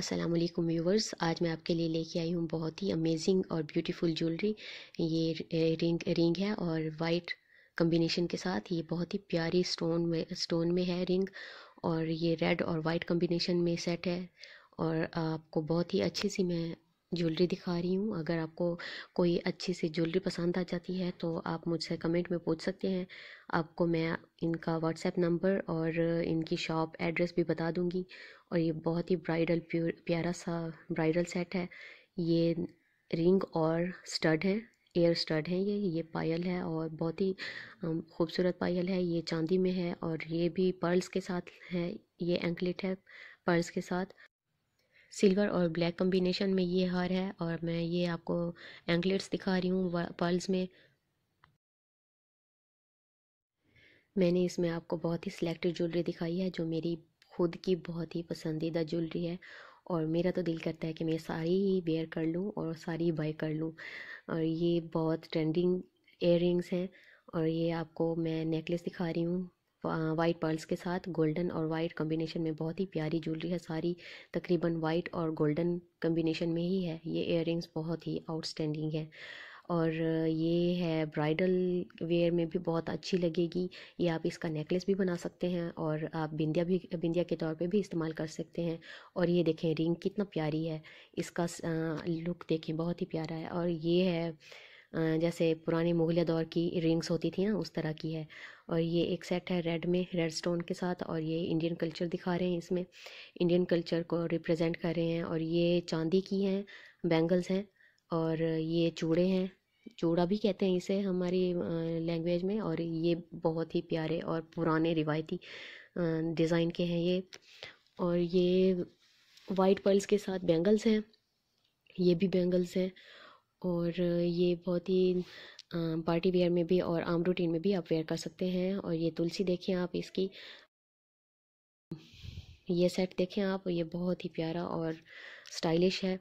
अस्सलाम वालेकुम व्यूवर्स आज मैं आपके लिए लेके आई हूँ बहुत ही अमेजिंग और ब्यूटीफुल ज्वेलरी ये रिंग रिंग है और वाइट कम्बिनेशन के साथ ये बहुत ही प्यारी स्टोन में स्टोन में है रिंग और ये रेड और वाइट कम्बिनेशन में सेट है और आपको बहुत ही अच्छी सी मैं ज्वेलरी दिखा रही हूँ अगर आपको कोई अच्छी सी ज्वेलरी पसंद आ जाती है तो आप मुझसे कमेंट में पूछ सकते हैं आपको मैं इनका व्हाट्सएप नंबर और इनकी शॉप एड्रेस भी बता दूँगी और ये बहुत ही ब्राइडल प्यारा सा ब्राइडल सेट है ये रिंग और स्टड है एयर स्टड है ये ये पायल है और बहुत ही खूबसूरत पायल है ये चांदी में है और ये भी पर्ल्स के साथ है ये एंकलेट है पर्ल्स के साथ सिल्वर और ब्लैक कम्बिनेशन में ये हार है और मैं ये आपको एंकलेट्स दिखा रही हूँ पर्ल्स में मैंने इसमें आपको बहुत ही सिलेक्टेड ज्वेलरी दिखाई है जो मेरी खुद की बहुत ही पसंदीदा ज्वेलरी है और मेरा तो दिल करता है कि मैं सारी ही वेयर कर लूँ और सारी बाय कर लूँ और ये बहुत ट्रेंडिंग एयर हैं और ये आपको मैं नेकलेस दिखा रही हूँ वाइट पर्ल्स के साथ गोल्डन और वाइट कम्बिनेशन में बहुत ही प्यारी ज्वेलरी है सारी तकरीबन वाइट और गोल्डन कम्बिनेशन में ही है ये एयर बहुत ही आउटस्टैंडिंग है और ये है ब्राइडल वेयर में भी बहुत अच्छी लगेगी ये आप इसका नेकलेस भी बना सकते हैं और आप बिंदिया भी बिंदिया के तौर पे भी इस्तेमाल कर सकते हैं और ये देखें रिंग कितना प्यारी है इसका लुक देखें बहुत ही प्यारा है और ये है जैसे पुराने मुगलिया दौर की रिंग्स होती थी ना उस तरह की है और ये एक सेट है रेड में रेड स्टोन के साथ और ये इंडियन कल्चर दिखा रहे हैं इसमें इंडियन कल्चर को रिप्रेजेंट कर रहे हैं और ये चांदी की हैं बैंगल्स हैं और ये चूड़े हैं चूड़ा भी कहते हैं इसे हमारी लैंग्वेज में और ये बहुत ही प्यारे और पुराने रिवायती डिज़ाइन के हैं ये और ये वाइट पर्ल्स के साथ बेंगल्स हैं ये भी बैंगल्स हैं और ये बहुत ही पार्टी वेयर में भी और आम रूटीन में भी आप वेयर कर सकते हैं और ये तुलसी देखें आप इसकी ये सेट देखें आप ये बहुत ही प्यारा और स्टाइलिश है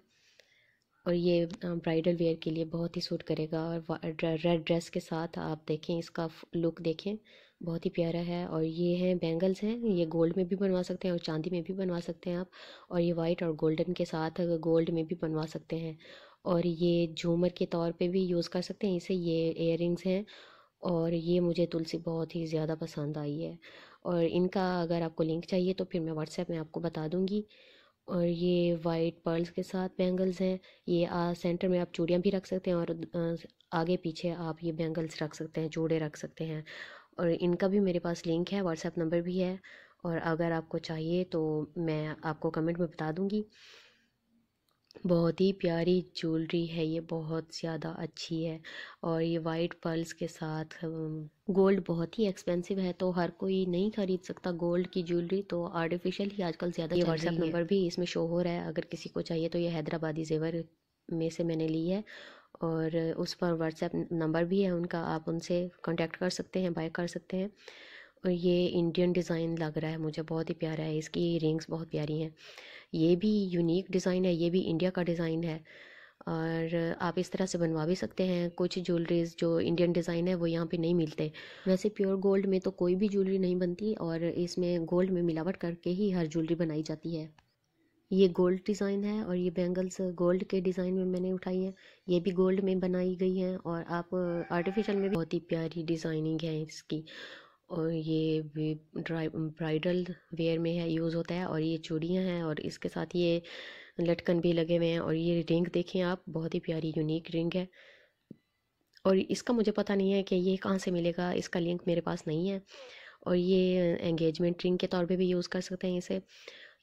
और ये ब्राइडल वेयर के लिए बहुत ही सूट करेगा और रेड ड्रेस के साथ आप देखें इसका लुक देखें बहुत ही प्यारा है और ये हैं बैंगल्स हैं ये गोल्ड में भी बनवा सकते हैं और चांदी में भी बनवा सकते हैं आप और ये वाइट और गोल्डन के साथ गोल्ड में भी बनवा सकते हैं और ये झूमर के तौर पे भी यूज़ कर सकते हैं इसे ये इयर हैं और ये मुझे तुलसी बहुत ही ज़्यादा पसंद आई है और इनका अगर आपको लिंक चाहिए तो फिर मैं व्हाट्सएप में आपको बता दूँगी और ये वाइट पर्ल्स के साथ बैंगल्स हैं ये आ, सेंटर में आप चूड़ियाँ भी रख सकते हैं और आगे पीछे आप ये बैंगल्स रख सकते हैं चूड़े रख सकते हैं और इनका भी मेरे पास लिंक है व्हाट्सएप नंबर भी है और अगर आपको चाहिए तो मैं आपको कमेंट में बता दूँगी बहुत ही प्यारी ज्वेलरी है ये बहुत ज़्यादा अच्छी है और ये वाइट पर्ल्स के साथ गोल्ड बहुत ही एक्सपेंसिव है तो हर कोई नहीं खरीद सकता गोल्ड की ज्वेलरी तो आर्टिफिशियल ही आजकल ज़्यादा ये व्हाट्सएप नंबर भी इसमें शो हो रहा है अगर किसी को चाहिए तो ये हैदराबादी जेवर में से मैंने ली है और उस पर व्हाट्सएप नंबर भी है उनका आप उनसे कॉन्टैक्ट कर सकते हैं बाय कर सकते हैं और ये इंडियन डिज़ाइन लग रहा है मुझे बहुत ही प्यारा है इसकी रिंग्स बहुत प्यारी हैं ये भी यूनिक डिज़ाइन है ये भी इंडिया का डिज़ाइन है और आप इस तरह से बनवा भी सकते हैं कुछ ज्वेलरीज जो इंडियन डिज़ाइन है वो यहाँ पे नहीं मिलते वैसे प्योर गोल्ड में तो कोई भी ज्वेलरी नहीं बनती और इसमें गोल्ड में मिलावट करके ही हर ज्वेलरी बनाई जाती है ये गोल्ड डिज़ाइन है और ये बैंगल्स गोल्ड के डिज़ाइन में मैंने उठाई हैं ये भी गोल्ड में बनाई गई हैं और आप आर्टिफिशियल में बहुत ही प्यारी डिज़ाइनिंग है इसकी और ये ड्राई ब्राइडल वेयर में है यूज़ होता है और ये चूड़ियाँ हैं और इसके साथ ये लटकन भी लगे हुए हैं और ये रिंग देखें आप बहुत ही प्यारी यूनिक रिंग है और इसका मुझे पता नहीं है कि ये कहाँ से मिलेगा इसका लिंक मेरे पास नहीं है और ये एंगेजमेंट रिंग के तौर पे भी यूज़ कर सकते हैं इसे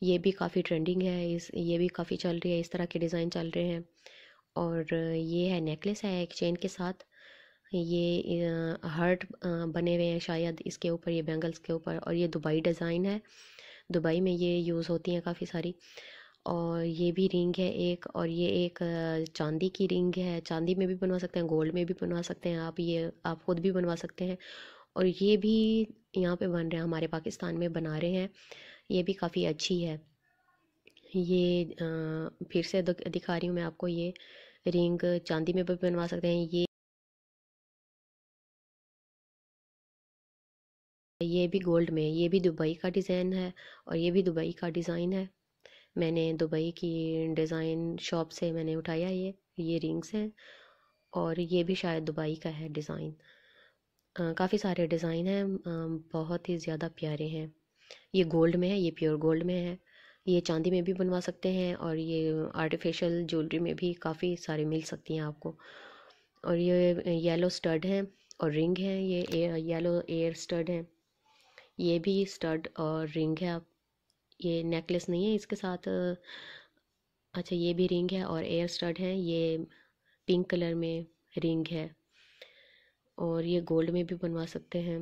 ये भी काफ़ी ट्रेंडिंग है इस ये भी काफ़ी चल रही है इस तरह के डिज़ाइन चल रहे हैं और ये है नेकलेस है एक चेन के साथ ये हर्ट बने हुए हैं शायद इसके ऊपर ये बैंगल्स के ऊपर और ये दुबई डिज़ाइन है दुबई में ये यूज़ होती हैं काफ़ी सारी और ये भी रिंग है एक और ये एक चांदी की रिंग है चांदी में भी बनवा सकते हैं गोल्ड में भी बनवा सकते हैं आप ये आप ख़ुद भी बनवा सकते हैं और ये भी यहाँ पे बन रहे हैं हमारे पाकिस्तान में बना रहे हैं ये भी काफ़ी अच्छी है ये आ, फिर से दिखा रही हूँ मैं आपको ये रिंग चांदी में भी बनवा सकते हैं ये ये भी गोल्ड में ये भी दुबई का डिज़ाइन है और ये भी दुबई का डिज़ाइन है मैंने दुबई की डिज़ाइन शॉप से मैंने उठाया ये ये रिंग्स हैं और ये भी शायद दुबई का है डिज़ाइन काफ़ी सारे डिज़ाइन हैं बहुत ही ज़्यादा प्यारे हैं ये गोल्ड में है ये प्योर गोल्ड में है ये चांदी में भी बनवा सकते हैं और ये आर्टिफिशियल ज्वेलरी में भी काफ़ी सारे मिल सकती हैं आपको और ये येलो स्टड हैं और रिंग हैं ये येलो एयर स्टड हैं ये भी स्टड और रिंग है आप ये नेकलेस नहीं है इसके साथ अच्छा ये भी रिंग है और एयर स्टड है ये पिंक कलर में रिंग है और ये गोल्ड में भी बनवा सकते हैं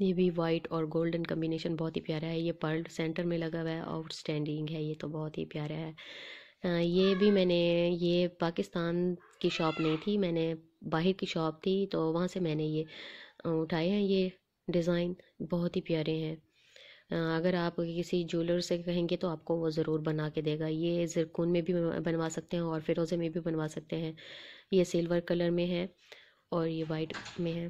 ये भी वाइट और गोल्डन कम्बिनेशन बहुत ही प्यारा है ये पर्ल सेंटर में लगा हुआ है आउटस्टैंडिंग है ये तो बहुत ही प्यारा है ये भी मैंने ये पाकिस्तान की शॉप नहीं थी मैंने बाहर की शॉप थी तो वहाँ से मैंने ये उठाए हैं ये डिज़ाइन बहुत ही प्यारे हैं अगर आप किसी ज्वेलर से कहेंगे तो आपको वो ज़रूर बना के देगा ये जरकून में भी बनवा सकते हैं और फिरोज़े में भी बनवा सकते हैं ये सिल्वर कलर में है और ये वाइट में है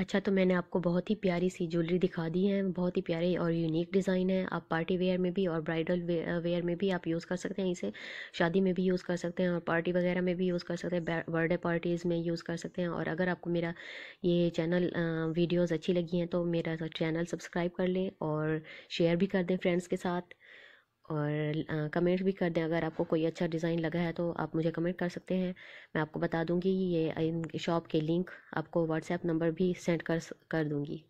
अच्छा तो मैंने आपको बहुत ही प्यारी सी ज्वेलरी दिखा दी है बहुत ही प्यारे और यूनिक डिज़ाइन है आप पार्टी वेयर में भी और ब्राइडल वेयर में भी आप यूज़ कर सकते हैं इसे शादी में भी यूज़ कर सकते हैं और पार्टी वगैरह में भी यूज़ कर सकते हैं बर्थडे पार्टीज़ में यूज़ कर सकते हैं और अगर आपको मेरा ये चैनल वीडियोज़ अच्छी लगी हैं तो मेरा चैनल सब्सक्राइब कर लें और शेयर भी कर दें फ्रेंड्स के साथ और कमेंट भी कर दें अगर आपको कोई अच्छा डिज़ाइन लगा है तो आप मुझे कमेंट कर सकते हैं मैं आपको बता दूँगी ये इन शॉप के लिंक आपको व्हाट्सएप नंबर भी सेंड कर कर दूँगी